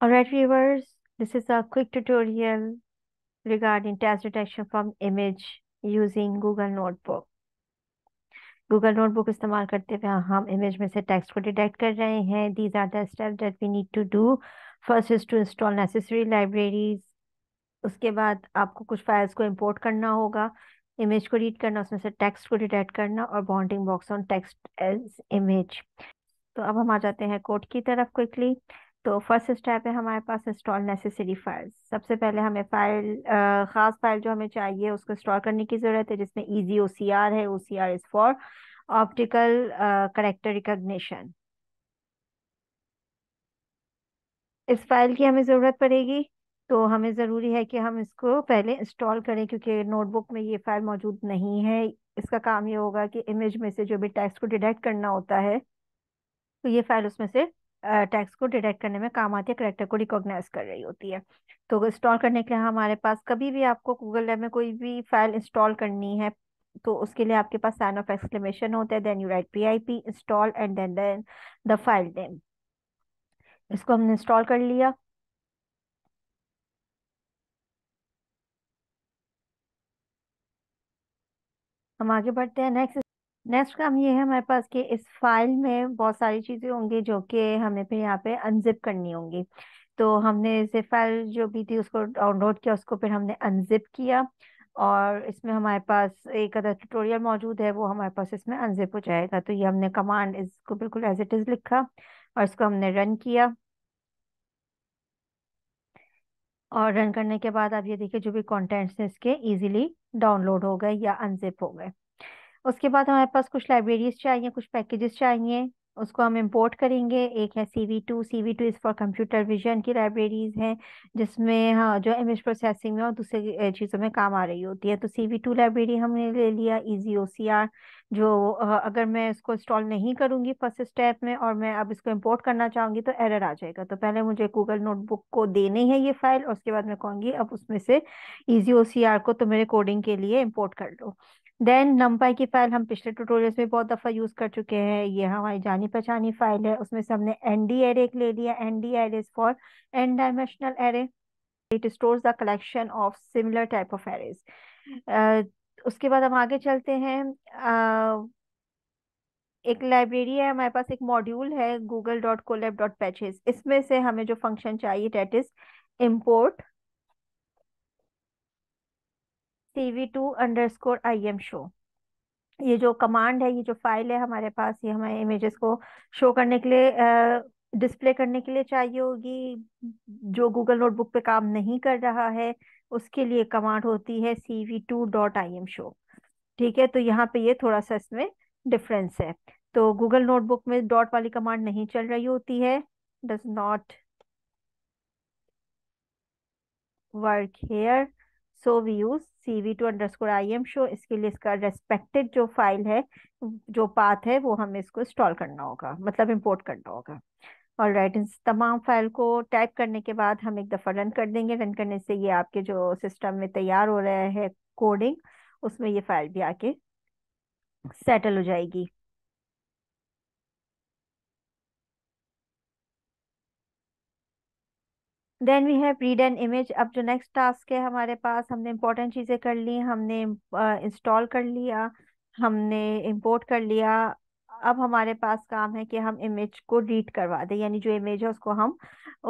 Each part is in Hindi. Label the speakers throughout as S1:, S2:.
S1: All right, viewers, this is a quick tutorial regarding task detection from image using Google Notebook. Google Notebook इस्तेमाल करते हुए हम इमेज में से टेक्स्ट को डिटेक्ट कर रहे हैं these are the step that we need to do first is to install necessary libraries उसके बाद आपको कुछ फाइल्स को इंपोर्ट करना होगा इमेज को रीड करना उसमें से टेक्स्ट को डिटेक्ट करना और bounding box on text as image तो अब हम आ जाते हैं कोड की तरफ क्विकली तो फर्स्ट स्टेप है हमारे पास इंस्टॉल नेसेसरी फाइल्स सबसे पहले हमें फाइल ख़ास फाइल जो हमें चाहिए उसको इंस्टॉल करने की ज़रूरत है जिसमें ईजी ओ सी आर है O C R is for optical character recognition इस फाइल की हमें ज़रूरत पड़ेगी तो हमें ज़रूरी है कि हम इसको पहले इंस्टॉल करें क्योंकि नोटबुक में ये फ़ाइल मौजूद नहीं है इसका काम ये होगा कि इमेज में से जो भी टेक्स्ट को डिटेक्ट करना होता है तो ये फाइल उसमें से टैक्स को डिटेक्ट करने में काम आती है करेक्टर को रिकॉग्नाइज कर रही होती है तो इंस्टॉल करने के लिए हमारे पास कभी भी आपको गूगल लैब में कोई भी फाइल इंस्टॉल करनी है तो उसके लिए आपके पास साइन ऑफ एक्सक्लेमेशन होता है then you write P I P install and then then the file name इसको हमने इंस्टॉल कर लिया हम आगे बढ़ते हैं नेक्स्ट नेक्स्ट काम ये है हमारे पास कि इस फाइल में बहुत सारी चीज़ें होंगी जो कि हमें फिर यहाँ पे अनजिप करनी होंगी तो हमने इसे फाइल जो भी थी उसको डाउनलोड किया उसको फिर हमने अनजिप किया और इसमें हमारे पास एक अदर ट्यूटोरियल मौजूद है वो हमारे पास इसमें अनजिप हो जाएगा तो ये हमने कमांड इसको बिल्कुल एज इट इज़ लिखा और इसको हमने रन किया और रन करने के बाद आप ये देखिए जो भी कॉन्टेंट्स हैं इसके ईजिली डाउनलोड हो गए या अनजिप हो गए उसके बाद हमारे पास कुछ लाइब्रेरीज चाहिए कुछ पैकेजेस चाहिए उसको हम इंपोर्ट करेंगे एक है C V two C V two is for computer vision की लाइब्रेरीज हैं जिसमें हाँ जो इमेज प्रोसेसिंग में और दूसरी चीज़ों में काम आ रही होती है तो सी वी टू लाइब्रेरी हमने ले लिया ई जी ओ सी आर जो अगर मैं इसको इंस्टॉल नहीं करूंगी फर्स्ट स्टेप में और मैं अब इसको इंपोर्ट करना चाहूंगी तो एरर आ जाएगा तो पहले मुझे गूगल नोटबुक को देने है ये फाइल और उसके बाद मैं कहूंगी अब उसमें से इजी ओ को तो मेरे कोडिंग के लिए इम्पोर्ट कर लो देन नम्पाई की फाइल हम पिछले ट्यूटोरियल्स में बहुत दफ़ा यूज़ कर चुके हैं ये हमारी जानी पहचानी फाइल है उसमें से हमने एन डी एरे ले लिया N D array for N dimensional array it stores the collection of similar type of arrays उसके बाद हम आगे चलते हैं आ, एक लाइब्रेरी है हमारे पास एक मॉड्यूल है Google dot colab dot patches इसमें से हमें जो फंक्शन चाहिए that is import V two underscore I M show ये जो कमांड है ये जो फाइल है हमारे पास ये हमारे इमेजेस को शो करने के लिए डिस्प्ले करने के लिए चाहिए होगी जो गूगल नोटबुक पे काम नहीं कर रहा है उसके लिए कमांड होती है C V two dot I M show ठीक है तो यहाँ पे ये थोड़ा सा इसमें डिफरेंस है तो गूगल नोटबुक में डॉट वाली कमांड नहीं चल रही होती है does not work here so we use C V two underscore I M show इसके लिए इसका रेस्पेक्टेड जो फाइल है जो पाथ है वो हमें इसको इंस्टॉल करना होगा मतलब इम्पोर्ट करना होगा और राइट इन तमाम फाइल को टाइप करने के बाद हम एक दफ़ा रन कर देंगे रन करने से ये आपके जो सिस्टम में तैयार हो रहा है कोडिंग उसमें ये फाइल भी आके सेटल हो जाएगी then we have read an image अब जो नेक्स्ट टास्क है हमारे पास हमने इम्पोर्टेंट चीज़ें कर ली हमने इंस्टॉल uh, कर लिया हमने इम्पोर्ट कर लिया अब हमारे पास काम है कि हम इमेज को रीड करवा दें यानी जो इमेज है उसको हम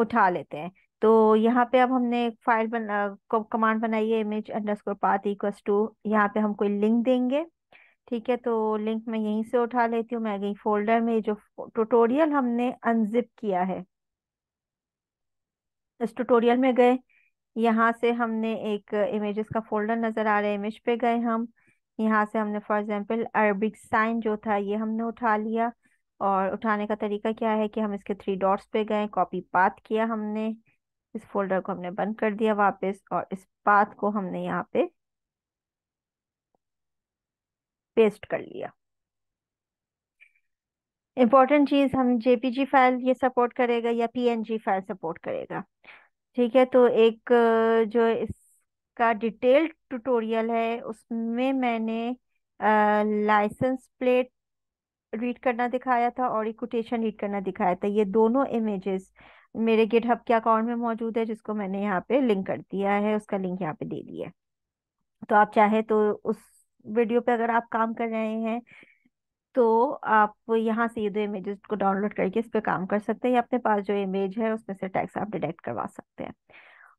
S1: उठा लेते हैं तो यहाँ पे अब हमने एक फाइल बना कमांड बनाई है image underscore path equals to यहाँ पे हम कोई लिंक देंगे ठीक है तो लिंक मैं यहीं से उठा लेती हूँ मैं गई फोल्डर में जो ट्यूटोरियल हमने अनजिप किया है इस ट्यूटोरियल में गए यहाँ से हमने एक इमेजेस का फोल्डर नज़र आ रहा है इमेज पे गए हम यहाँ से हमने फॉर एग्जांपल अरबिक साइन जो था ये हमने उठा लिया और उठाने का तरीका क्या है कि हम इसके थ्री डॉट्स पे गए कॉपी पाथ किया हमने इस फोल्डर को हमने बंद कर दिया वापस और इस पाथ को हमने यहाँ पे पेस्ट कर लिया इम्पॉर्टेंट चीज़ हम जेपीजी फाइल ये सपोर्ट करेगा या पीएनजी फाइल सपोर्ट करेगा ठीक है तो एक जो इस का डिटेल ट्यूटोरियल है उसमें मैंने लाइसेंस प्लेट रीड करना दिखाया था और इक्विटेशन रीड करना दिखाया था ये दोनों इमेजेस मेरे गिटहब के अकाउंट में मौजूद है जिसको मैंने यहाँ पे लिंक कर दिया है उसका लिंक यहाँ पे दे दिया है तो आप चाहे तो उस वीडियो पे अगर आप काम कर रहे हैं तो आप यहाँ से ये दो इमेजेस को डाउनलोड करके इस पर काम कर सकते हैं या अपने पास जो इमेज है उसमें से टैक्स आप डिडेक्ट करवा सकते हैं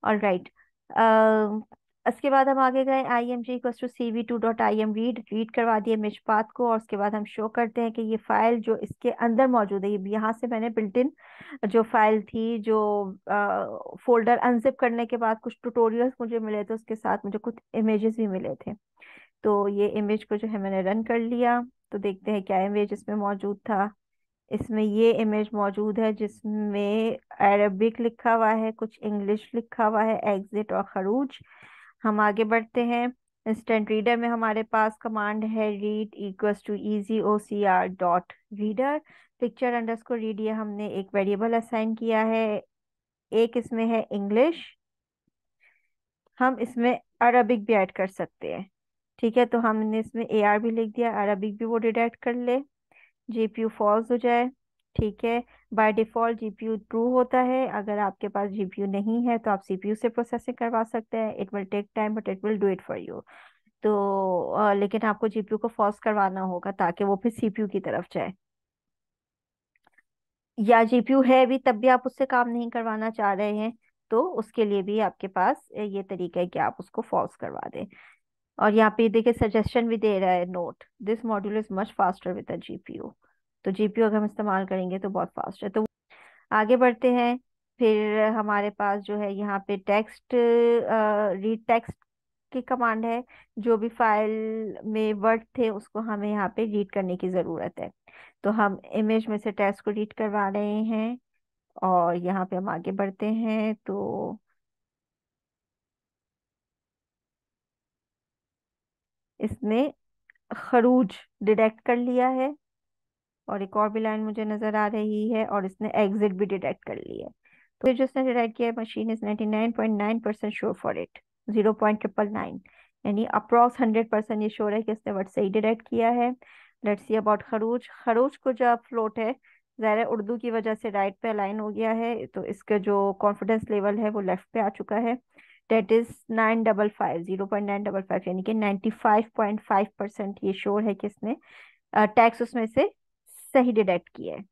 S1: ऑल राइट right. इसके बाद हम आगे गए I M G two C V two dot I M read read करवा दिए मिशपात को और उसके बाद हम शो करते हैं कि ये फाइल जो इसके अंदर मौजूद है यहाँ से मैंने बिल्ट इन जो फाइल थी जो आ, फोल्डर अनजिप करने के बाद कुछ ट्यूटोरियल्स मुझे मिले थे उसके साथ मुझे कुछ इमेजेस भी मिले थे तो ये इमेज को जो है मैंने रन कर लिया तो देखते हैं क्या इमेज इसमें मौजूद था इसमें ये इमेज मौजूद है जिसमें अरबिक लिखा हुआ है कुछ इंग्लिश लिखा हुआ है एग्जिट और खरूज हम आगे बढ़ते हैं इंस्टेंट रीडर में हमारे पास कमांड है read equals to easy O C R dot reader picture underscore read ये हमने एक वेरिएबल असाइन किया है एक इसमें है इंग्लिश हम इसमें अरबिक भी ऐड कर सकते हैं ठीक है तो हमने इसमें ए आर भी लिख दिया अरबिक भी वो डिडक्ट कर ले जी पी यू फॉल्स हो जाए ठीक है बाय डिफ़ॉल्ट जीपीयू ट्रू होता है अगर आपके पास जीपीयू नहीं है तो आप सीपीयू से प्रोसेसिंग करवा सकते हैं it will take time but it will do it for you तो लेकिन आपको जीपीयू को फोर्स करवाना होगा ताकि वो फिर सीपीयू की तरफ जाए या जीपीयू है भी तब भी आप उससे काम नहीं करवाना चाह रहे हैं तो उसके लिए भी आपके पास ये तरीका है कि आप उसको फोर्स करवा दें और यहाँ पे देखिए सजेशन भी दे रहा है note this module is much faster with a GPU तो जीपीयू अगर हम इस्तेमाल करेंगे तो बहुत फास्ट है तो आगे बढ़ते हैं फिर हमारे पास जो है यहाँ पे टेक्स्ट रीड टेक्स्ट की कमांड है जो भी फाइल में वर्ड थे उसको हमें यहाँ पे रीड करने की ज़रूरत है तो हम इमेज में से टेक्स्ट को रीड करवा रहे हैं और यहाँ पे हम आगे बढ़ते हैं तो इसने खरूज डिटेक्ट कर लिया है और एक और भी लाइन मुझे नजर आ रही है और इसने एग्जिट भी डिटेक्ट कर ली है तो जिसने डिटेक्ट किया machine is 99.9 percent sure for it zero point triple nine यानी अप्रॉक्स हंड्रेड परसेंट ये श्योर है कि इसने वर्ड सही डिटेक्ट किया है लेट्स सी अबाउट खरूज खरूज को जो फ्लोट है ज़ाहिर उर्दू की वजह से राइट पे अलाइन हो गया है तो इसका जो कॉन्फिडेंस लेवल है वो लेफ्ट पे आ चुका है that is nine double five zero point nine double five यानी कि ninety five point five percent ये श्योर है कि इसने टैक्स उसमें से सही डिडक्ट किया है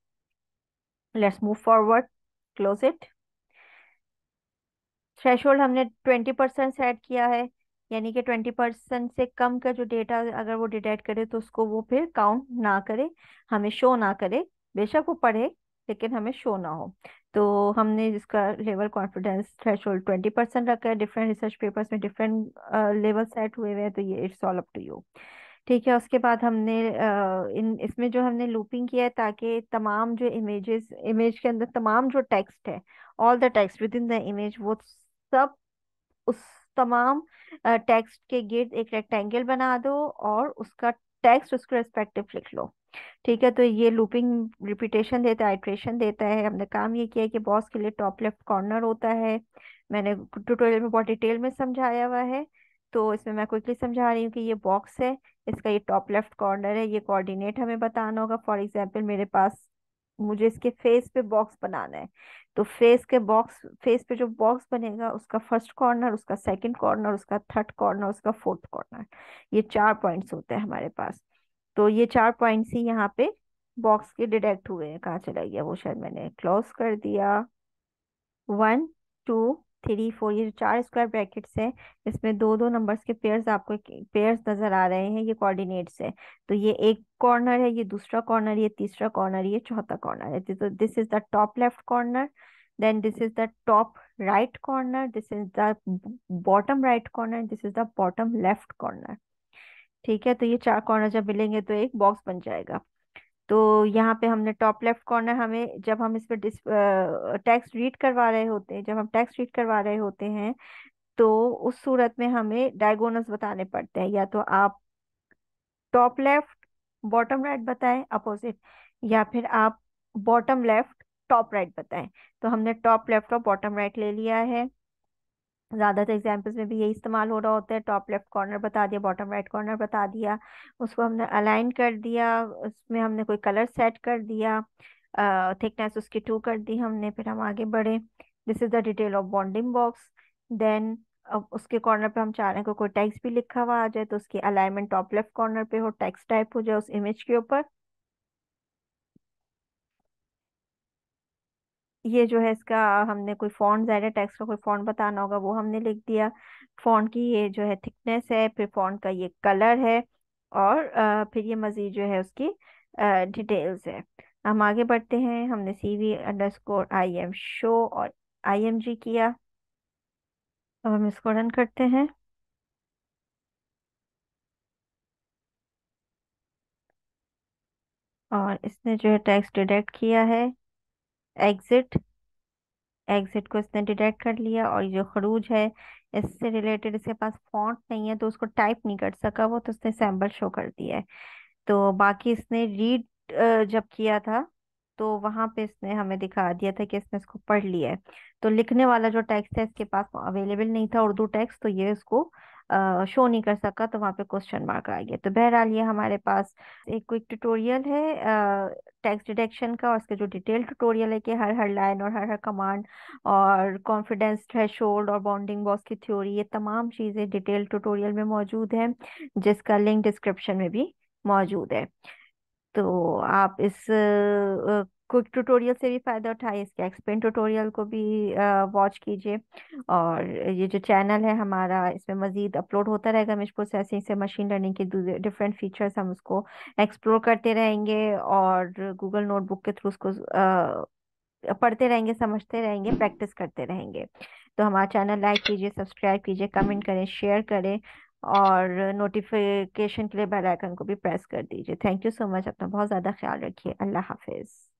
S1: let's move forward close it thresh हमने ट्वेंटी परसेंट सेट किया है यानी कि ट्वेंटी परसेंट से कम का जो डेटा अगर वो डिटेक्ट करे तो उसको वो फिर काउंट ना करे हमें शो ना करे बेशक वो पढ़े लेकिन हमें शो ना हो तो हमने इसका level confidence threshold twenty percent रखा है डिफरेंट रिसर्च पेपर्स में डिफरेंट लेवल सेट हुए हुए हैं तो ये it's all up to you ठीक है उसके बाद हमने आ, इन इसमें जो हमने लूपिंग किया है ताकि तमाम जो इमेजेस इमेज के अंदर तमाम जो टेक्स्ट है all the text within the image वो सब उस तमाम टेक्स्ट के गिर्द एक रेक्टेंगल बना दो और उसका टेक्स्ट उसको रेस्पेक्टिव लिख लो ठीक है तो ये लूपिंग रिपीटेशन देता है आइट्रेशन देता है हमने काम ये किया है कि बॉस के लिए टॉप लेफ्ट कॉर्नर होता है मैंने ट्यूटोरियल में बहुत डिटेल में समझाया हुआ है तो इसमें मैं क्विकली समझा रही हूँ कि ये बॉक्स है इसका ये टॉप लेफ्ट कॉर्नर है ये कोऑर्डिनेट हमें बताना होगा फॉर एग्जाम्पल मेरे पास मुझे इसके फेस पे बॉक्स बनाना है तो फेस के बॉक्स फेस पे जो बॉक्स बनेगा उसका फर्स्ट कॉर्नर उसका सेकंड कॉर्नर उसका थर्ड कॉर्नर उसका फोर्थ कॉर्नर ये चार पॉइंट्स होते हैं हमारे पास तो ये चार पॉइंट्स ही यहाँ पे बॉक्स के डिटेक्ट हुए हैं कहाँ चला गया वो शायद मैंने क्लोज कर दिया वन टू थ्री फोर ये जो चार स्क्वायर ब्रैकेट्स है इसमें दो दो नंबर्स के पेयर्स आपको पेयर्स नजर आ रहे हैं ये कोऑर्डिनेट्स है तो ये एक कॉर्नर है ये दूसरा कॉर्नर ये तीसरा कॉर्नर ये चौथा कॉर्नर है तो this is the top left corner then this is the top right corner this is the bottom right corner this is the bottom left corner ठीक है तो ये चार कॉर्नर जब मिलेंगे तो एक बॉक्स बन जाएगा तो यहाँ पे हमने टॉप लेफ्ट कॉर्नर हमें जब हम इसमें डिस टैक्स रीड करवा रहे होते हैं जब हम टेक्स्ट रीड करवा रहे होते हैं तो उस सूरत में हमें डायगोनस बताने पड़ते हैं या तो आप टॉप लेफ्ट बॉटम राइट बताएं अपोजिट या फिर आप बॉटम लेफ्ट टॉप राइट बताएं तो हमने टॉप लेफ्ट और बॉटम राइट ले लिया है ज़्यादातर एग्जाम्पल्स में भी यही इस्तेमाल हो रहा होता है टॉप लेफ्ट कॉर्नर बता दिया बॉटम राइट कॉर्नर बता दिया उसको हमने अलाइन कर दिया उसमें हमने कोई कलर सेट कर दिया थिकनेस उसकी टू कर दी हमने फिर हम आगे बढ़े this is the detail of bonding box then अब उसके कॉर्नर पे हम चाह रहे हैं कोई टेक्स्ट भी लिखा हुआ आ जाए तो उसकी अलाइनमेंट टॉप लेफ्ट कॉर्नर पे हो टेक्स्ट टाइप हो जाए उस इमेज के ऊपर ये जो है इसका हमने कोई फॉन्ट ज़ाहिर है टेक्स्ट का कोई फॉन्ट बताना होगा वो हमने लिख दिया फॉन्ट की ये जो है थिकनेस है फिर फॉन्ट का ये कलर है और फिर ये मज़ीद जो है उसकी डिटेल्स है हम आगे बढ़ते हैं हमने C V underscore I M show और आई एम जी किया अब हम इसको रन करते हैं और इसने जो है टैक्स डिडक्ट किया है एग्ज़िट एग्ज़िट को इसने डिटेक्ट कर लिया और जो खरूज है इससे रिलेटेड इसके पास फॉन्ट नहीं है तो उसको टाइप नहीं कर सका वो तो उसने सैम्पल शो कर दिया है तो बाकी इसने रीड जब किया था तो वहां पे इसने हमें दिखा दिया था कि इसने इसको पढ़ लिया है तो लिखने वाला जो टेक्स्ट है इसके पास अवेलेबल नहीं था उर्दू टेक्स्ट तो ये इसको शो नहीं कर सका तो वहाँ पे क्वेश्चन मार्क आ गया तो बहरहाल ये हमारे पास एक क्विक ट्यूटोरियल है टैक्स डिडक्शन का और इसके जो डिटेल ट्यूटोरियल है कि हर हर लाइन और हर हर कमांड और कॉन्फिडेंस थ्रेश और बॉन्डिंग बॉस की थ्योरी ये तमाम चीज़ें डिटेल ट्यूटोरियल में मौजूद हैं जिसका लिंक डिस्क्रिप्शन में भी मौजूद है तो आप इस क्विक ट्यूटोरियल से भी फ़ायदा उठाए इसके एक्सप्लेन ट्यूटोरियल को भी वॉच कीजिए और ये जो चैनल है हमारा इसमें मज़ीद अपलोड होता रहेगा मिश प्रोसेसिंग से मशीन लर्निंग के डिफरेंट फीचर्स हम उसको एक्सप्लोर करते रहेंगे और गूगल नोटबुक के थ्रू उसको आ, पढ़ते रहेंगे समझते रहेंगे प्रैक्टिस करते रहेंगे तो हमारा चैनल लाइक कीजिए सब्सक्राइब कीजिए कमेंट करें शेयर करें और नोटिफिकेशन के लिए बेल आइकन को भी प्रेस कर दीजिए थैंक यू सो मच अपना बहुत ज़्यादा ख्याल रखिए अल्लाह हाफिज़